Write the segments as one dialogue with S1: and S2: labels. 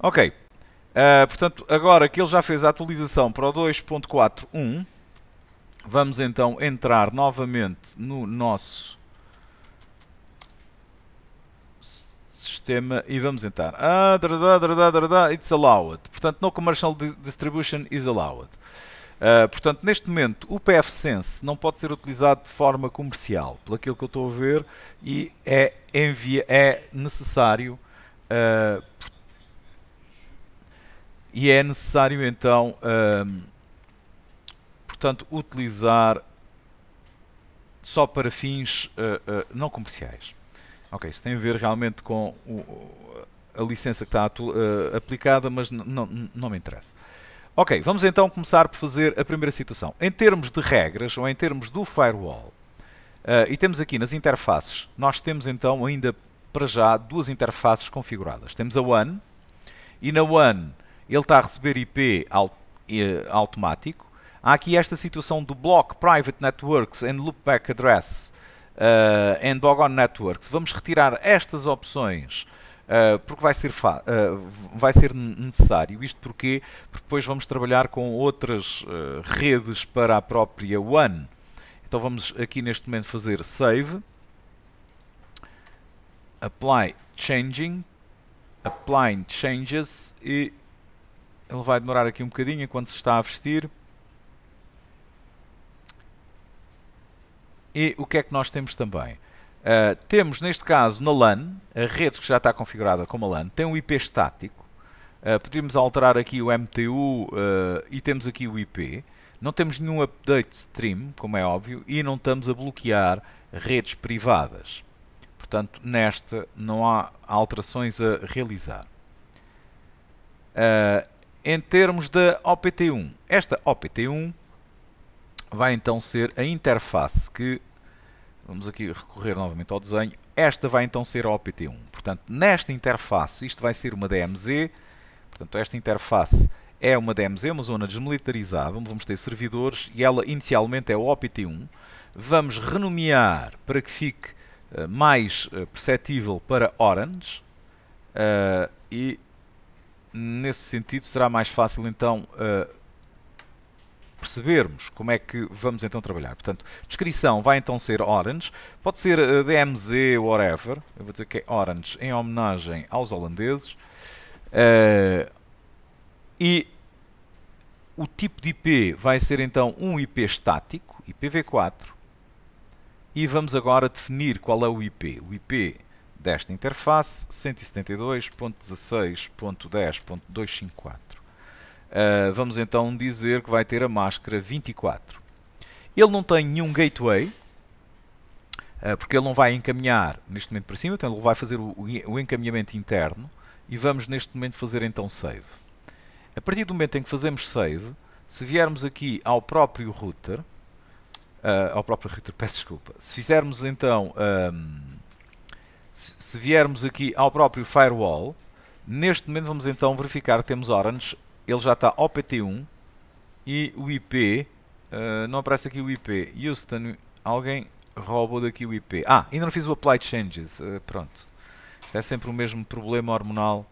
S1: Ok. Uh, portanto, agora que ele já fez a atualização para o 2.41, vamos então entrar novamente no nosso sistema e vamos entrar. Ah, drada, it's allowed. Portanto, no commercial distribution is allowed. Uh, portanto, neste momento, o PF Sense não pode ser utilizado de forma comercial, pelo que eu estou a ver, e é, envia, é necessário, uh, eh, portanto, e é necessário então, um, portanto, utilizar só para fins uh, uh, não comerciais. Ok, isso tem a ver realmente com o, a licença que está uh, aplicada, mas não me interessa. Ok, vamos então começar por fazer a primeira situação. Em termos de regras, ou em termos do firewall, uh, e temos aqui nas interfaces, nós temos então ainda para já duas interfaces configuradas. Temos a One, e na One ele está a receber IP eh, automático. Há aqui esta situação do block private networks and loopback address uh, and dogon networks. Vamos retirar estas opções uh, porque vai ser, uh, vai ser necessário. Isto porque, depois vamos trabalhar com outras uh, redes para a própria One. Então vamos aqui neste momento fazer save, apply changing, applying changes e ele vai demorar aqui um bocadinho enquanto se está a vestir. E o que é que nós temos também? Uh, temos, neste caso, na LAN, a rede que já está configurada como a LAN, tem um IP estático. Uh, podemos alterar aqui o MTU uh, ah, e temos aqui o IP. Não temos nenhum update stream, como é óbvio, e não estamos a bloquear redes privadas. Portanto, nesta não há alterações a realizar. Uh, em termos da OPT1. Esta OPT1 vai então ser a interface que, vamos aqui recorrer novamente ao desenho, esta vai então ser a OPT1. Portanto, nesta interface, isto vai ser uma DMZ, portanto esta interface é uma DMZ, uma zona desmilitarizada, onde vamos ter servidores e ela inicialmente é o OPT1. Vamos renomear para que fique eh, mais eh, perceptível para Orange eh, e nesse sentido, será mais fácil então eh, percebermos como é que vamos então trabalhar. Portanto, descrição vai então ser Orange, pode ser eh, DMZ, whatever. Eu vou dizer que é Orange em homenagem aos holandeses. Eh, e o tipo de IP vai ser então um IP estático, IPv4. E vamos agora definir qual é o IP. O IP desta interface 172.16.10.254. Uh, ah, vamos então dizer que vai ter a máscara 24. Ele não tem nenhum gateway, uh, porque ele não vai encaminhar neste momento para cima, então ele vai fazer o, o encaminhamento interno e vamos neste momento fazer então save. A partir do momento em que fazemos save, se viermos aqui ao próprio router, uh, ao próprio router, peço desculpa, se fizermos então um, se viermos aqui ao próprio firewall, neste momento vamos então verificar que temos Orange, ele já está OPT1 e o IP, uh, eh, não aparece aqui o IP, Houston, alguém roubou daqui o IP. Ah, ainda não fiz o Apply Changes, uh, pronto. Isto é sempre o mesmo problema hormonal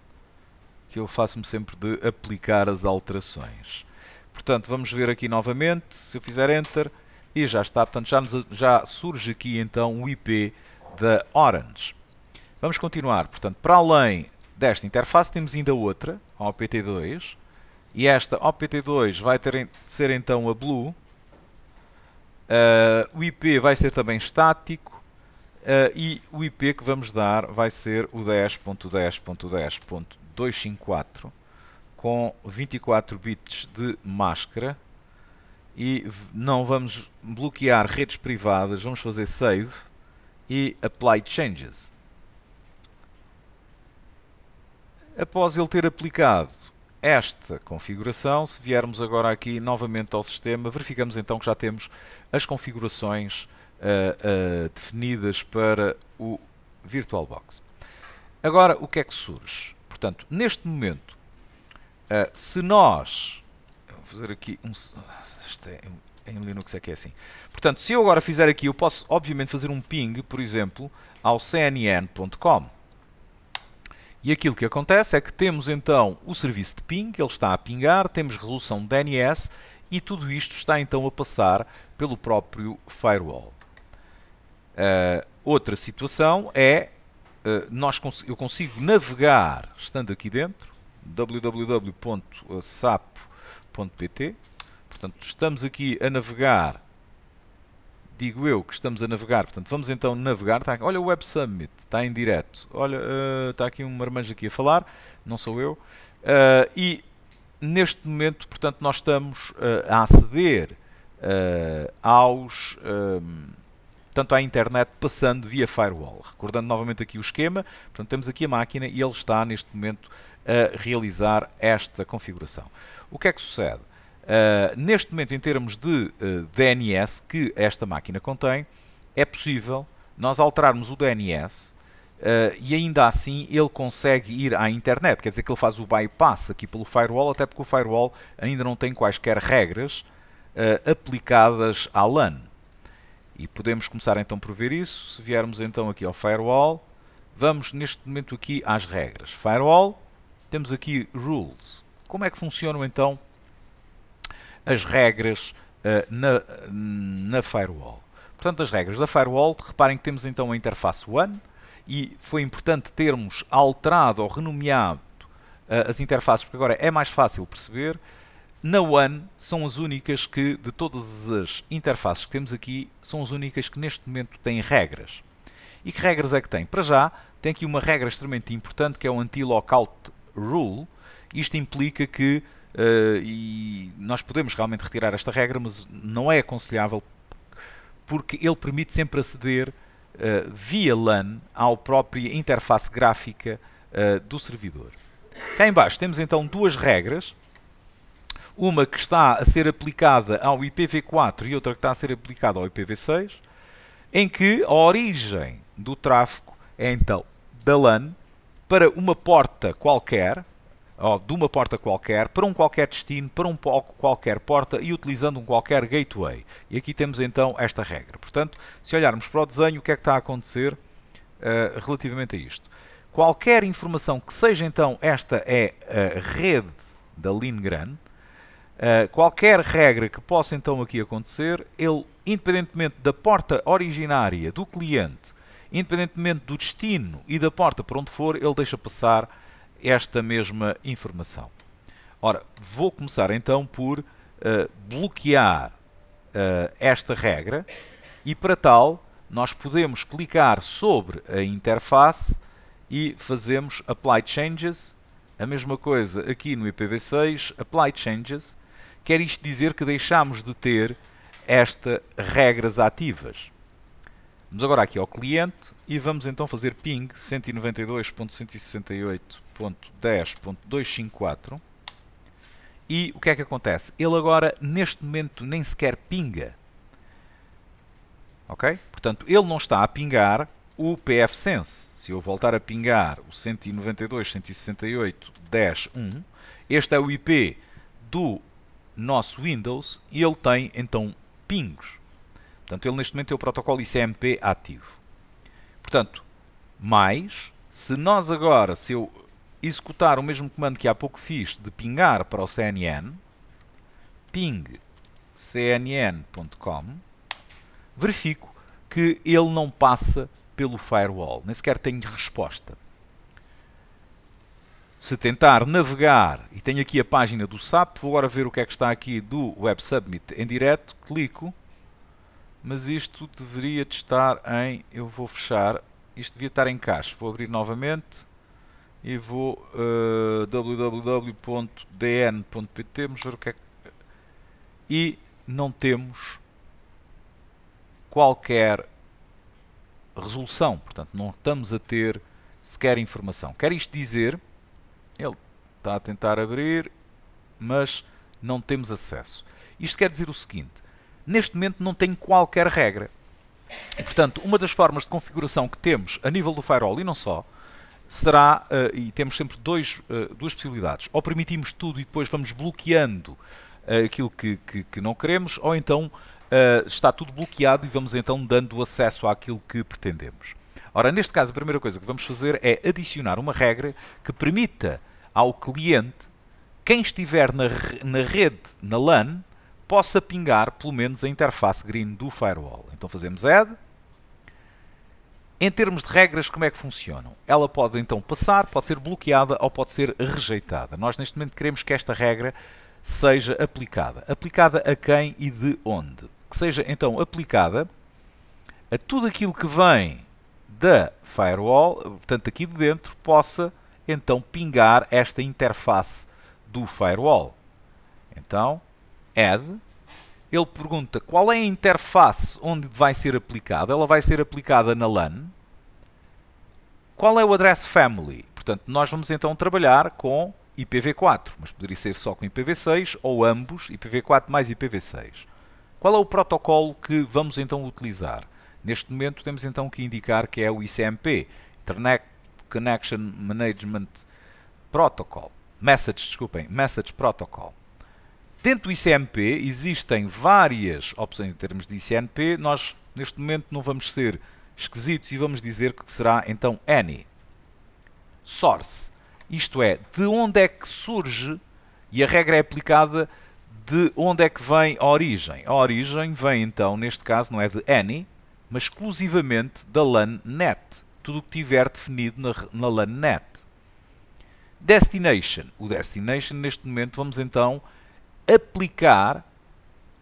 S1: que eu faço-me sempre de aplicar as alterações. Portanto, vamos ver aqui novamente, se eu fizer Enter, e já está, portanto já, nos, já surge aqui então o IP da Orange. Vamos continuar. Portanto, para além desta interface, temos ainda outra, a OPT2. E esta OPT2 vai ter, ser então a Blue. Uh, o IP vai ser também estático. Uh, e o IP que vamos dar vai ser o 10.10.10.254 com 24 bits de máscara e não vamos bloquear redes privadas, vamos fazer save e apply changes. Após ele ter aplicado esta configuração, se viermos agora aqui novamente ao sistema, verificamos então que já temos as configurações uh, uh, definidas para o VirtualBox. Agora, o que é que surge? Portanto, neste momento, uh, se nós... Vou fazer aqui um... É, em Linux é que é assim. Portanto, se eu agora fizer aqui, eu posso obviamente fazer um ping, por exemplo, ao cnn.com. E aquilo que acontece é que temos então o serviço de ping, ele está a pingar, temos resolução DNS e tudo isto está então a passar pelo próprio firewall. Uh, outra situação é uh, nós cons eu consigo navegar estando aqui dentro www.sapo.pt portanto estamos aqui a navegar digo eu que estamos a navegar, portanto, vamos então navegar. Está, olha o Web Summit, está em direto. Olha, uh, eh, está aqui um marmanjo aqui a falar, não sou eu. Uh, e neste momento, portanto, nós estamos uh, a aceder aos. Ehm, tanto à internet passando via firewall. Recordando novamente aqui o esquema, portanto, temos aqui a máquina e ele está neste momento a realizar esta configuração. O que é que sucede? Uh, neste momento, em termos de uh, eh, DNS que esta máquina contém, é possível nós alterarmos o DNS uh, eh, e ainda assim ele consegue ir à internet. Quer dizer que ele faz o bypass aqui pelo firewall, até porque o firewall ainda não tem quaisquer regras aplicadas à LAN. E podemos começar então por ver isso. Se viermos então aqui ao firewall, vamos neste momento aqui às regras. Firewall, temos aqui rules. Como é que funcionam então as regras uh, na, na firewall. Portanto, as regras da firewall, reparem que temos então a interface One e foi importante termos alterado ou renomeado uh, as interfaces porque agora é mais fácil perceber. Na One são as únicas que, de todas as interfaces que temos aqui, são as únicas que neste momento têm regras. E que regras é que tem? Para já, tem aqui uma regra extremamente importante que é o anti-lockout rule. Isto implica que eh, e nós podemos realmente retirar esta regra, mas não é aconselhável porque ele permite sempre aceder eh, via LAN à própria interface gráfica eh, do servidor. Cá embaixo temos então duas regras, uma que está a ser aplicada ao IPv4 e outra que está a ser aplicada ao IPv6, em que a origem do tráfego é então da LAN para uma porta qualquer, de uma porta qualquer para um qualquer destino, para um qualquer porta e utilizando um qualquer gateway. E aqui temos então esta regra. Portanto, se olharmos para o desenho, o que é que está a acontecer uh, relativamente a isto? Qualquer informação que seja então esta é a rede da Lindgren, uh, qualquer regra que possa então aqui acontecer, ele, independentemente da porta originária do cliente, independentemente do destino e da porta para onde for, ele deixa passar esta mesma informação. Ora, vou começar então por uh, bloquear uh, esta regra e para tal nós podemos clicar sobre a interface e fazemos Apply Changes. A mesma coisa aqui no IPv6, Apply Changes. Quer isto dizer que deixamos de ter esta regras ativas. Vamos agora aqui ao cliente e vamos então fazer ping 192.168 10.254 e o que é que acontece? Ele agora, neste momento, nem sequer pinga. Ok? Portanto, ele não está a pingar o pfSense. Se eu voltar a pingar o 192.168.10.1, este é o IP do nosso Windows e ele tem, então, pingos. Portanto, ele neste momento tem o protocolo ICMP é ativo. Portanto, mais, se nós agora, se eu executar o mesmo comando que há pouco fiz de pingar para o CNN, ping cnn.com, verifico que ele não passa pelo firewall, nem sequer tenho resposta. Se tentar navegar, e tenho aqui a página do SAP, vou agora ver o que é que está aqui do Web submit em direto, clico, mas isto deveria estar em, eu vou fechar, isto devia estar em caixa, vou abrir novamente, e vou uh, eh, www.dn.pt vamos ver o que é que... e não temos qualquer resolução, portanto não estamos a ter sequer informação. Quer isto dizer, ele está a tentar abrir, mas não temos acesso. Isto quer dizer o seguinte, neste momento não tem qualquer regra. E, portanto, uma das formas de configuração que temos a nível do firewall e não só, será, uh, e temos sempre dois, uh, duas possibilidades, ou permitimos tudo e depois vamos bloqueando uh, aquilo que, que, que, não queremos, ou então está tudo bloqueado e vamos então dando acesso àquilo que pretendemos. Ora, neste caso, a primeira coisa que vamos fazer é adicionar uma regra que permita ao cliente, quem estiver na, na rede, na LAN, possa pingar pelo menos a interface green do firewall. Então fazemos add, em termos de regras, como é que funcionam? Ela pode então passar, pode ser bloqueada ou pode ser rejeitada. Nós neste momento queremos que esta regra seja aplicada. Aplicada a quem e de onde? Que seja então aplicada a tudo aquilo que vem da firewall, portanto aqui de dentro, possa então pingar esta interface do firewall. Então, add ele pergunta qual é a interface onde vai ser aplicada. Ela vai ser aplicada na LAN. Qual é o address family? Portanto, nós vamos então trabalhar com IPv4, mas poderia ser só com IPv6 ou ambos, IPv4 mais IPv6. Qual é o protocolo que vamos então utilizar? Neste momento temos então que indicar que é o ICMP, Internet Connection Management Protocol, Message, desculpem, Message Protocol. Dentro do ICMP existem várias opções em termos de ICMP. Nós, neste momento, não vamos ser esquisitos e vamos dizer que será então any. Source. Isto é, de onde é que surge e a regra é aplicada de onde é que vem a origem. A origem vem então, neste caso, não é de any, mas exclusivamente da LAN net. Tudo o que tiver definido na, na LAN net. Destination. O destination, neste momento, vamos então aplicar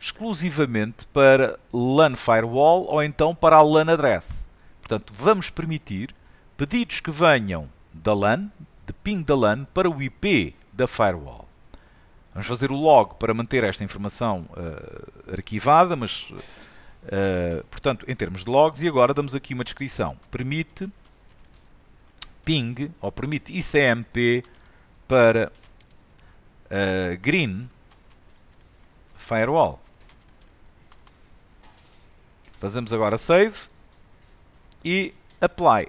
S1: exclusivamente para LAN Firewall ou então para a LAN Address. Portanto, vamos permitir pedidos que venham da LAN, de ping da LAN, para o IP da Firewall. Vamos fazer o log para manter esta informação uh, arquivada, mas, uh, portanto, em termos de logs, e agora damos aqui uma descrição. Permite ping, ou permite ICMP para uh, green, firewall. Fazemos agora save e apply.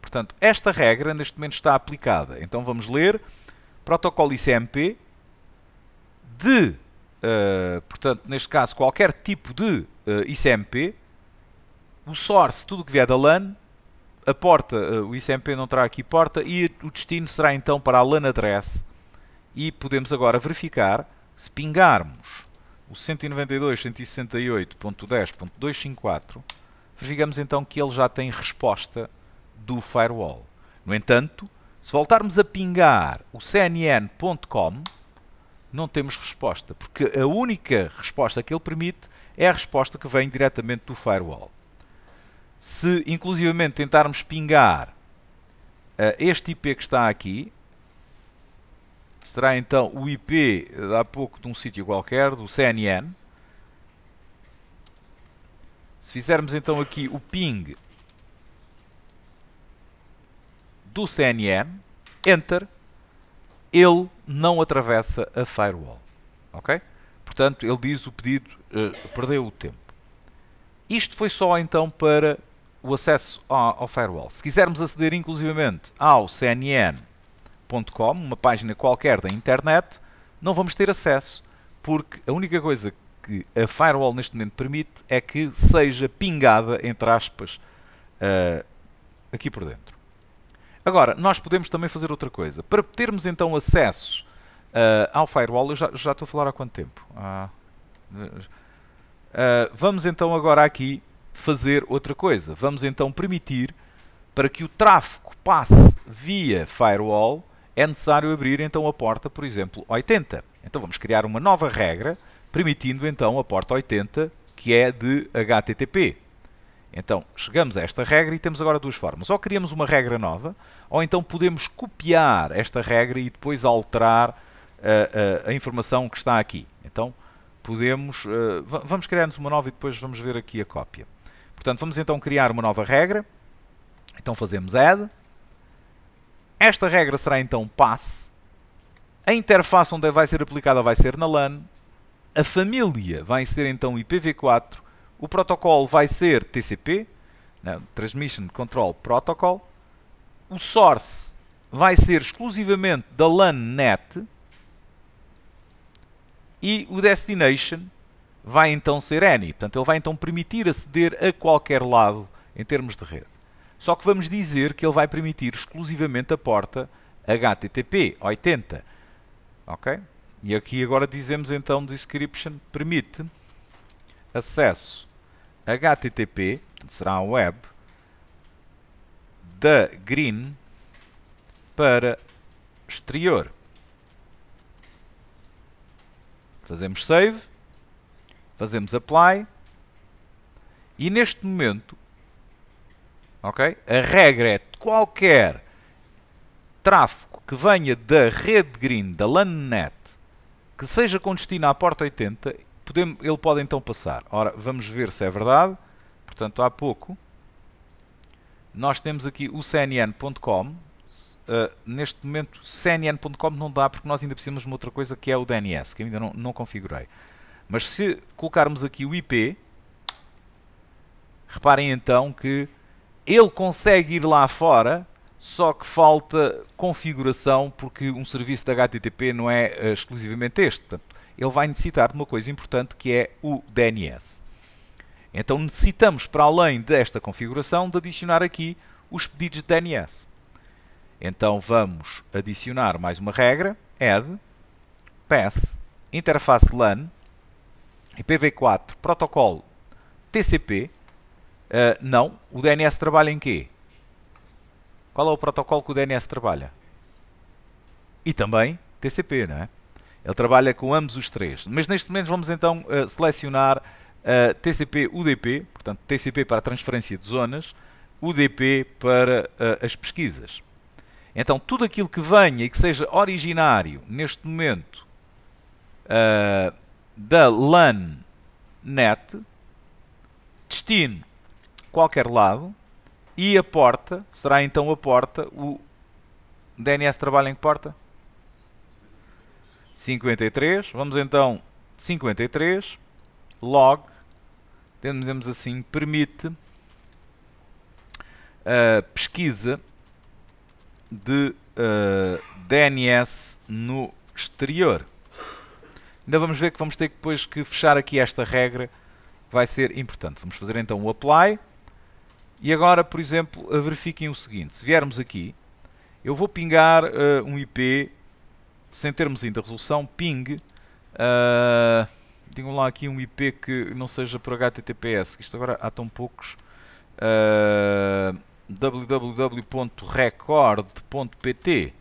S1: Portanto, esta regra neste momento está aplicada. Então vamos ler protocolo ICMP de, uh, portanto, neste caso, qualquer tipo de uh, eh, ICMP, o source, tudo que vier da LAN, a porta, uh, o ICMP não terá aqui porta, e o destino será então para a LAN address. E podemos agora verificar se pingarmos o 192.168.10.254, verificamos então que ele já tem resposta do firewall. No entanto, se voltarmos a pingar o cnn.com, não temos resposta, porque a única resposta que ele permite é a resposta que vem diretamente do firewall. Se inclusivamente tentarmos pingar eh, este IP que está aqui, será então o IP de há pouco de um sítio qualquer, do CNN. Se fizermos então aqui o ping do CNN, enter, ele não atravessa a firewall. Ok? Portanto, ele diz o pedido uh, perdeu o tempo. Isto foi só então para o acesso ao, ao firewall. Se quisermos aceder inclusivamente ao CNN www.facebook.com, uma página qualquer da internet, não vamos ter acesso, porque a única coisa que a firewall neste momento permite é que seja pingada, entre aspas, uh, aqui por dentro. Agora, nós podemos também fazer outra coisa. Para termos então acesso uh, ao firewall, eu já, já, estou a falar há quanto tempo? Ah, uh, vamos então agora aqui fazer outra coisa. Vamos então permitir para que o tráfego passe via firewall é necessário abrir então a porta, por exemplo, 80. Então vamos criar uma nova regra, permitindo então a porta 80, que é de HTTP. Então chegamos a esta regra e temos agora duas formas. Ou criamos uma regra nova, ou então podemos copiar esta regra e depois alterar a, eh, eh, a informação que está aqui. Então podemos. Uh, vamos criar-nos uma nova e depois vamos ver aqui a cópia. Portanto, vamos então criar uma nova regra. Então fazemos add esta regra será então passe. A interface onde vai ser aplicada vai ser na LAN. A família vai ser então IPv4. O protocolo vai ser TCP, né, Transmission Control Protocol. O source vai ser exclusivamente da LAN net E o destination vai então ser any. Portanto, ele vai então permitir aceder a qualquer lado em termos de rede. Só que vamos dizer que ele vai permitir exclusivamente a porta HTTP 80. Ok? E aqui agora dizemos então description permite acesso HTTP, será a web, da green para exterior. Fazemos save, fazemos apply e neste momento a regra é qualquer tráfego que venha da rede green, da LANNet, que seja com destino à porta 80, podemos, ele pode então passar. Ora, vamos ver se é verdade. Portanto, há pouco, nós temos aqui o cnn.com. Uh, eh, neste momento, cnn.com não dá porque nós ainda precisamos de uma outra coisa que é o DNS, que ainda não, não configurei. Mas se colocarmos aqui o IP, reparem então que ele consegue ir lá fora, só que falta configuração, porque um serviço da HTTP não é eh, exclusivamente este. Portanto, ele vai necessitar de uma coisa importante que é o DNS. Então necessitamos, para além desta configuração, de adicionar aqui os pedidos de DNS. Então vamos adicionar mais uma regra, add, pass, interface LAN, IPv4, protocolo TCP, Uh, não. O DNS trabalha em quê? Qual é o protocolo que o DNS trabalha? E também TCP, não é? Ele trabalha com ambos os três. Mas neste momento vamos então uh, selecionar uh, ah, TCP UDP, portanto TCP para a transferência de zonas, UDP para as pesquisas. Então tudo aquilo que venha e que seja originário neste momento da LAN net, destino qualquer lado e a porta, será então a porta, o DNS trabalha em que porta? 53. Vamos então 53 log, temos assim, permite a pesquisa de uh, DNS no exterior. Ainda vamos ver que vamos ter depois que fechar aqui esta regra, vai ser importante. Vamos fazer então o apply e agora, por exemplo, eh, verifiquem o seguinte: se viermos aqui, eu vou pingar uh, um IP sem termos ainda resolução, ping. Uh, digam lá aqui um IP que não seja por HTTPS, que isto agora há tão poucos. Uh, www.record.pt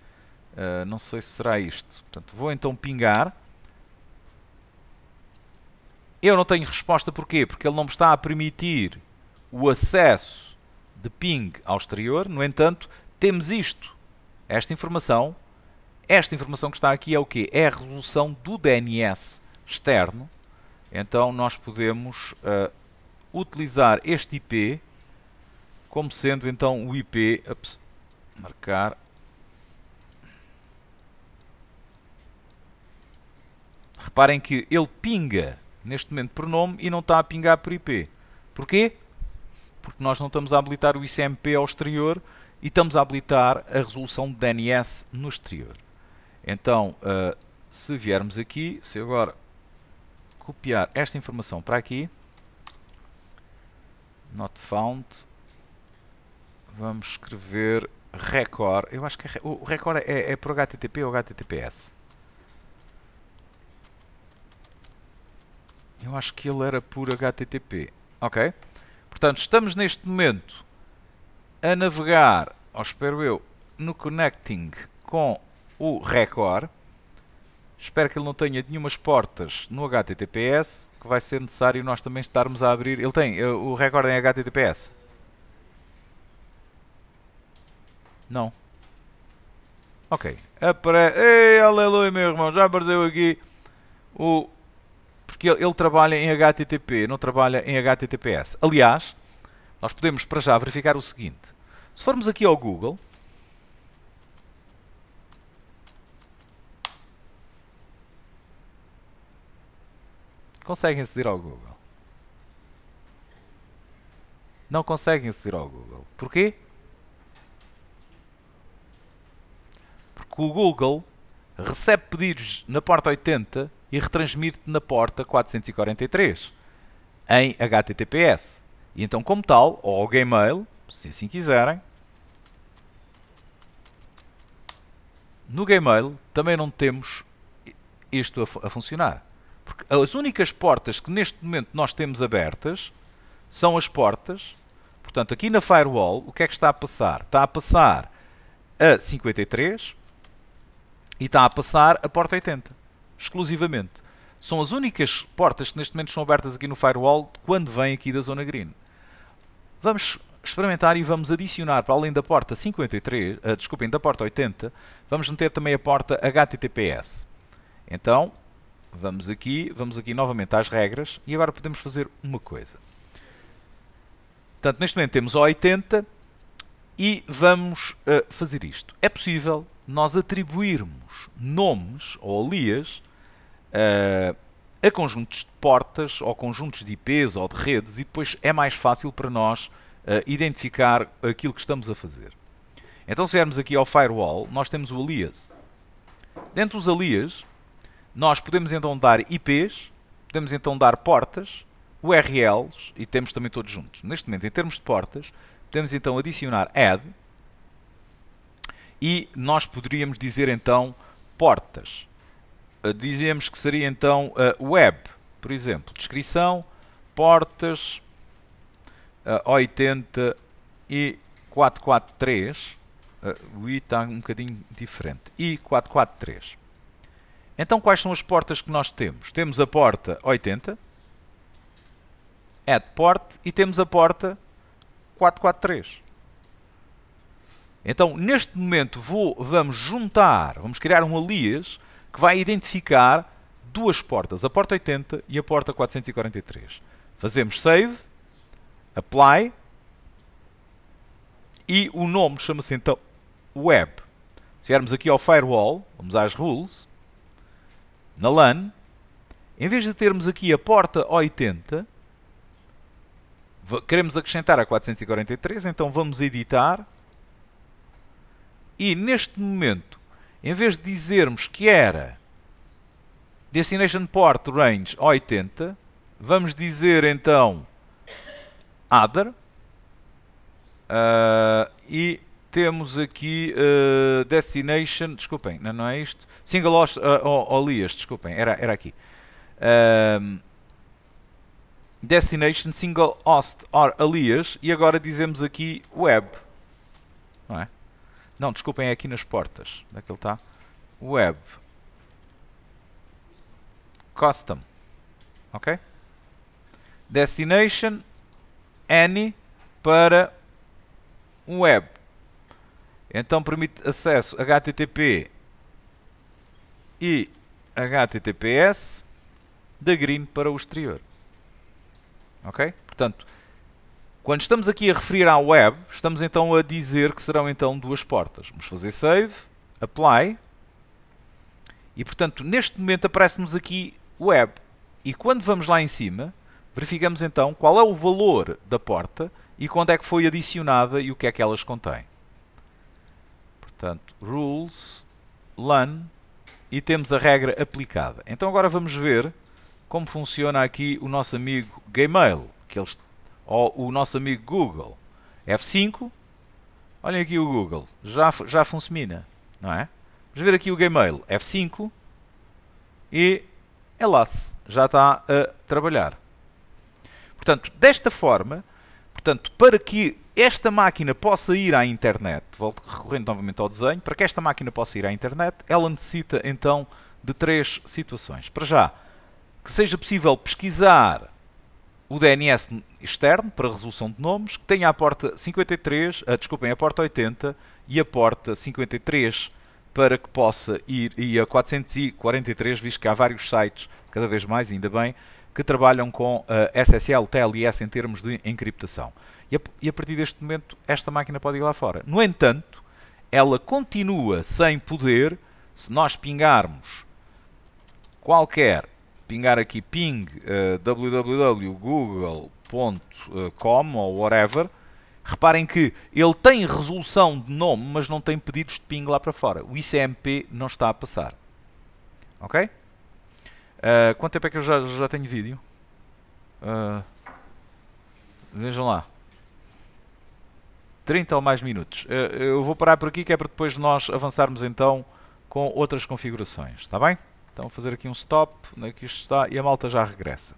S1: uh, Não sei se será isto. Portanto, vou então pingar. Eu não tenho resposta porquê? Porque ele não me está a permitir o acesso de ping ao exterior. No entanto, temos isto. Esta informação, esta informação que está aqui é o quê? É a resolução do DNS externo. Então nós podemos uh, utilizar este IP como sendo então o IP ups, marcar Reparem que ele pinga neste momento por nome e não está a pingar por IP. Porquê? porque nós não estamos a habilitar o ICMP ao exterior e estamos a habilitar a resolução de DNS no exterior. Então, uh, se viermos aqui, se agora copiar esta informação para aqui, not found, vamos escrever record, eu acho que é, o record é, é por HTTP ou HTTPS. Eu acho que ele era por HTTP, ok? Portanto, estamos neste momento a navegar, ou espero eu, no connecting com o Record. Espero que ele não tenha nenhumas portas no HTTPS, que vai ser necessário nós também estarmos a abrir. Ele tem eh, o Record em HTTPS? Não. Ok. Apare... Ei, aleluia, meu irmão. Já apareceu aqui o porque ele, ele trabalha em HTTP, não trabalha em HTTPS. Aliás, nós podemos para já verificar o seguinte. Se formos aqui ao Google, conseguem aceder ao Google. Não conseguem aceder ao Google. Porquê? Porque o Google recebe pedidos na porta 80 e retransmite na porta 443 em HTTPS. E então, como tal, ou ao Gmail, se assim quiserem, no Gmail também não temos isto a, a, funcionar. Porque as únicas portas que neste momento nós temos abertas são as portas. Portanto, aqui na firewall, o que é que está a passar? Está a passar a 53 e está a passar a porta 80 exclusivamente. São as únicas portas que neste momento são abertas aqui no firewall quando vem aqui da zona green. Vamos experimentar e vamos adicionar para além da porta 53, uh, eh, desculpem, da porta 80, vamos meter também a porta HTTPS. Então, vamos aqui, vamos aqui novamente às regras e agora podemos fazer uma coisa. Portanto, neste momento temos a 80 e vamos uh, fazer isto. É possível nós atribuirmos nomes ou alias uh, a conjuntos de portas ou conjuntos de IPs ou de redes e depois é mais fácil para nós uh, identificar aquilo que estamos a fazer. Então, se viermos aqui ao firewall, nós temos o alias. Dentro dos alias, nós podemos então dar IPs, podemos então dar portas, URLs e temos também todos juntos. Neste momento, em termos de portas, podemos então adicionar add e nós poderíamos dizer então portas. Eh, dizemos que seria então a web, por exemplo, descrição, portas 80 eh, e 443. Eh, o i está um bocadinho diferente. I 443. Então quais são as portas que nós temos? Temos a porta 80, add port e temos a porta 443. Então, neste momento, vou, vamos juntar, vamos criar um alias que vai identificar duas portas, a porta 80 e a porta 443. Fazemos save, apply e o nome chama-se então web. Se viermos aqui ao firewall, vamos às rules, na LAN, em vez de termos aqui a porta 80, queremos acrescentar a 443, então vamos editar. E neste momento, em vez de dizermos que era destination port range 80, vamos dizer então other, uh, e temos aqui uh, destination, desculpem, não, não é isto? Single host, uh, ah, Olias, desculpem, era, era aqui. Um, destination single host or alias e agora dizemos aqui web. Não, desculpem, é aqui nas portas. Onde é que ele está? Web. Custom. Ok? Destination. Any. Para web. Então permite acesso HTTP e HTTPS da green para o exterior. Ok? Portanto, quando estamos aqui a referir à web, estamos então a dizer que serão então duas portas. Vamos fazer save, apply, e portanto neste momento aparece-nos aqui web. E quando vamos lá em cima, verificamos então qual é o valor da porta e quando é que foi adicionada e o que é que elas contêm. Portanto, rules, LAN, e temos a regra aplicada. Então agora vamos ver como funciona aqui o nosso amigo Gmail, que eles ou o nosso amigo Google. F5, olhem aqui o Google, já, já funciona, não é? Vamos ver aqui o Gmail, F5, e lá já está a trabalhar. Portanto, desta forma, portanto, para que esta máquina possa ir à internet, volto recorrendo novamente ao desenho, para que esta máquina possa ir à internet, ela necessita então de três situações. Para já, que seja possível pesquisar o DNS externo para resolução de nomes, que tem a porta 53, ah, desculpem, a porta 80 e a porta 53 para que possa ir e a 443, visto que há vários sites, cada vez mais, ainda bem, que trabalham com uh, ah, SSL, TLS em termos de encriptação. E a, e a partir deste momento, esta máquina pode ir lá fora. No entanto, ela continua sem poder se nós pingarmos qualquer pingar aqui ping uh, eh, www.google.com eh, ou whatever, reparem que ele tem resolução de nome, mas não tem pedidos de ping lá para fora. O ICMP não está a passar. Ok? Uh, quanto tempo é que eu já, já tenho vídeo? Uh, vejam lá. 30 ou mais minutos. Uh, eu vou parar por aqui que é para depois nós avançarmos então com outras configurações. Está bem? Então fazer aqui um stop, aqui né, está, e a malta já regressa.